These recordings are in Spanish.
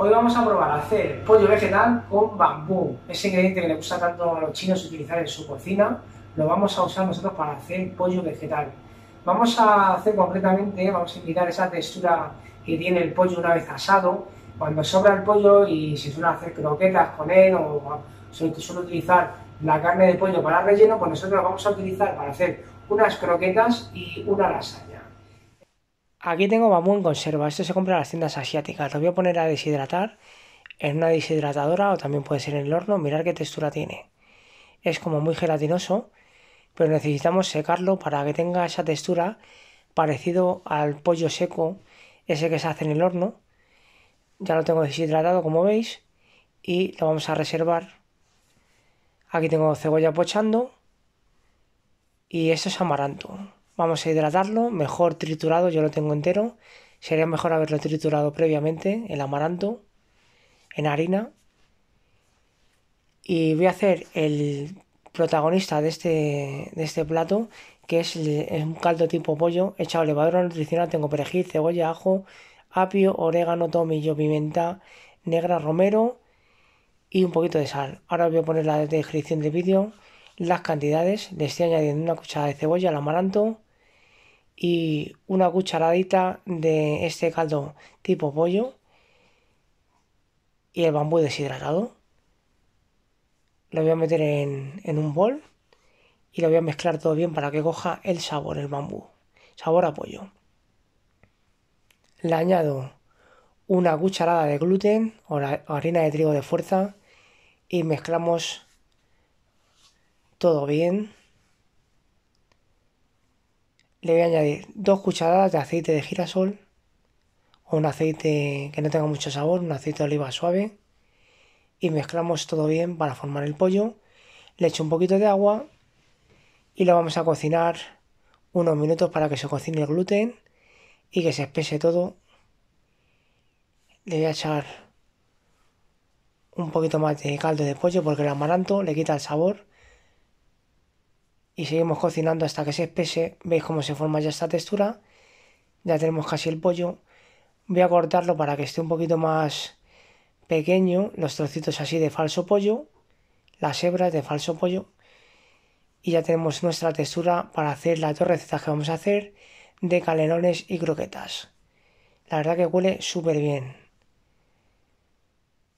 Hoy vamos a probar a hacer pollo vegetal con bambú, ese ingrediente que le gusta tanto a los chinos utilizar en su cocina, lo vamos a usar nosotros para hacer pollo vegetal. Vamos a hacer completamente, vamos a imitar esa textura que tiene el pollo una vez asado, cuando sobra el pollo y se suele hacer croquetas con él o se suele utilizar la carne de pollo para relleno, pues nosotros lo vamos a utilizar para hacer unas croquetas y una lasa. Aquí tengo bambú en conserva. Esto se compra en las tiendas asiáticas. Lo voy a poner a deshidratar en una deshidratadora o también puede ser en el horno. Mirar qué textura tiene. Es como muy gelatinoso, pero necesitamos secarlo para que tenga esa textura parecido al pollo seco, ese que se hace en el horno. Ya lo tengo deshidratado, como veis, y lo vamos a reservar. Aquí tengo cebolla pochando y esto es amaranto. Vamos a hidratarlo, mejor triturado, yo lo tengo entero. Sería mejor haberlo triturado previamente, el amaranto, en harina. Y voy a hacer el protagonista de este, este plato, que es, un caldo tipo pollo, echado levadura nutricional, tengo perejil, cebolla, ajo, apio, orégano, tomillo, pimienta negra, romero y un poquito de sal. Ahora voy a poner la descripción del vídeo, las cantidades, le estoy añadiendo una cuchara de cebolla al amaranto, y una cucharadita de este caldo tipo pollo y el bambú deshidratado. Lo voy a meter en, un bol y lo voy a mezclar todo bien para que coja el sabor, el bambú, sabor a pollo. Le añado una cucharada de gluten o, la, o harina de trigo de fuerza y mezclamos todo bien le voy a añadir dos cucharadas de aceite de girasol o un aceite que no tenga mucho sabor, un aceite de oliva suave y mezclamos todo bien para formar el pollo. Le echo un poquito de agua y lo vamos a cocinar unos minutos para que se cocine el gluten y que se espese todo. Le voy a echar un poquito más de caldo de pollo porque el amaranto le quita el sabor y seguimos cocinando hasta que se espese. Veis cómo se forma ya esta textura. Ya tenemos casi el pollo. Voy a cortarlo para que esté un poquito más pequeño. Los trocitos así de falso pollo. Las hebras de falso pollo. Y ya tenemos nuestra textura para hacer las dos que vamos a hacer de calenones y croquetas. La verdad que huele súper bien.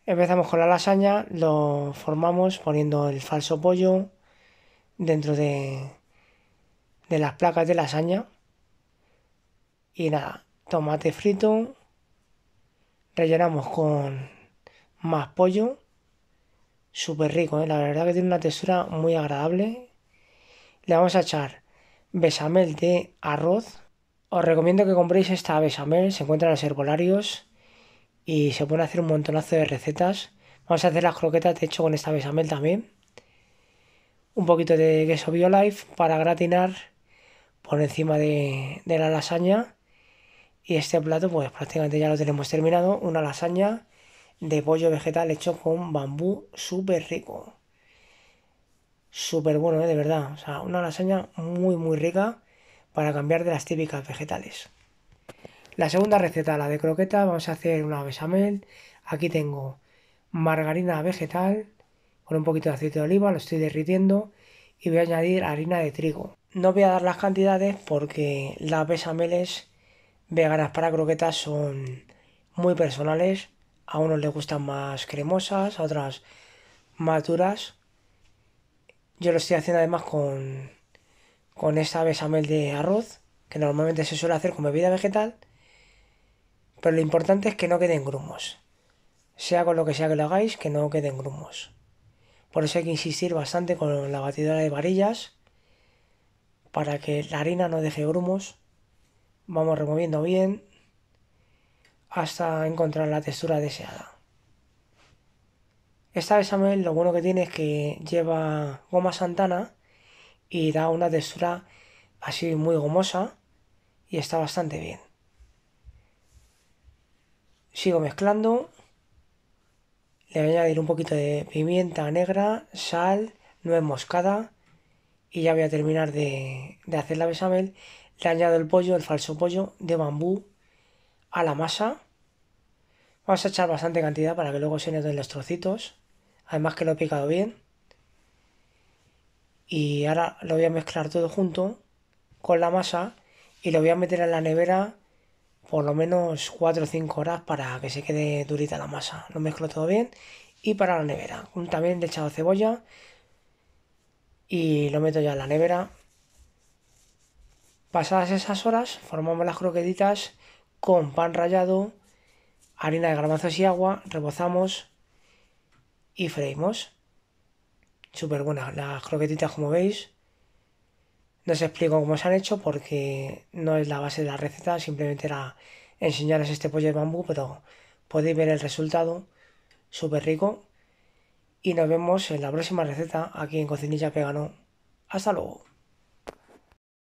Empezamos con la lasaña, lo formamos poniendo el falso pollo, dentro de, de las placas de lasaña. Y nada, tomate frito, rellenamos con más pollo. Súper rico, ¿eh? la verdad que tiene una textura muy agradable. Le vamos a echar besamel de arroz. Os recomiendo que compréis esta besamel, se encuentra en los herbolarios y se pueden hacer un montonazo de recetas. Vamos a hacer las croquetas de hecho con esta besamel también un poquito de queso BioLife para gratinar por encima de, la lasaña. Y este plato, pues prácticamente ya lo tenemos terminado. Una lasaña de pollo vegetal hecho con bambú súper rico. Súper bueno, ¿eh? de verdad. O sea, una lasaña muy, muy rica para cambiar de las típicas vegetales. La segunda receta, la de croqueta, vamos a hacer una besamel. Aquí tengo margarina vegetal, con un poquito de aceite de oliva, lo estoy derritiendo y voy a añadir harina de trigo. No voy a dar las cantidades porque las besameles veganas para croquetas son muy personales. A unos les gustan más cremosas, a otras más duras. Yo lo estoy haciendo además con, con esta besamel de arroz, que normalmente se suele hacer con bebida vegetal. Pero lo importante es que no queden grumos. Sea con lo que sea que lo hagáis, que no queden grumos. Por eso hay que insistir bastante con la batidora de varillas para que la harina no deje grumos. Vamos removiendo bien hasta encontrar la textura deseada. Esta bechamel lo bueno que tiene es que lleva goma santana y da una textura así muy gomosa y está bastante bien. Sigo mezclando le voy a añadir un poquito de pimienta negra, sal, nuez moscada y ya voy a terminar de, hacer la bechamel. Le añado el pollo, el falso pollo de bambú a la masa. Vamos a echar bastante cantidad para que luego se noten los trocitos. Además que lo he picado bien. Y ahora lo voy a mezclar todo junto con la masa y lo voy a meter en la nevera por lo menos 4 o 5 horas para que se quede durita la masa. Lo mezclo todo bien y para la nevera. También le he echado cebolla y lo meto ya en la nevera. Pasadas esas horas formamos las croquetitas con pan rallado, harina de garbanzos y agua, rebozamos y freímos. Súper buenas las croquetitas como veis. No os explico cómo se han hecho porque no es la base de la receta, simplemente era enseñaros este pollo de bambú, pero podéis ver el resultado, súper rico. Y nos vemos en la próxima receta aquí en Cocinilla Pegano. Hasta luego.